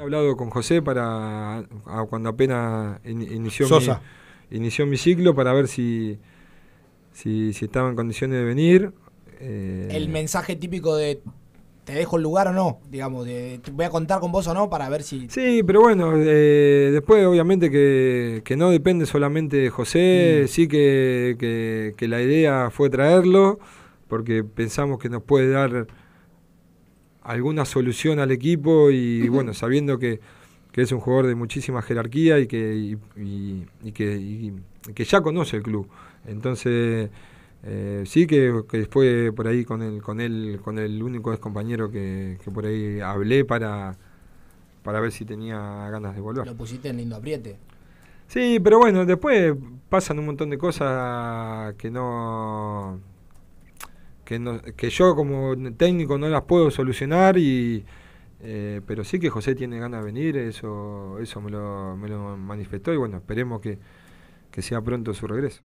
hablado con José para cuando apenas inició, Mi, inició mi ciclo para ver si, si, estaba en condiciones de venir. Eh, el mensaje típico de te dejo el lugar o no, digamos, de, voy a contar con vos o no para ver si... Sí, pero bueno, eh, después obviamente que, no depende solamente de José, mm. sí que, la idea fue traerlo, porque pensamos que nos puede dar alguna solución al equipo y bueno, sabiendo que, es un jugador de muchísima jerarquía y que, y, que, ya conoce el club. Entonces, eh, sí que, después por ahí con el, con él, con el único ex compañero que, que por ahí hablé para, para ver si tenía ganas de volver. Lo pusiste en lindo apriete. Sí, pero bueno, después pasan un montón de cosas que no que, yo como técnico no las puedo solucionar eh, pero sí que José tiene ganas de venir, eso, eso me, lo, me lo manifestó y bueno, esperemos que sea pronto su regreso.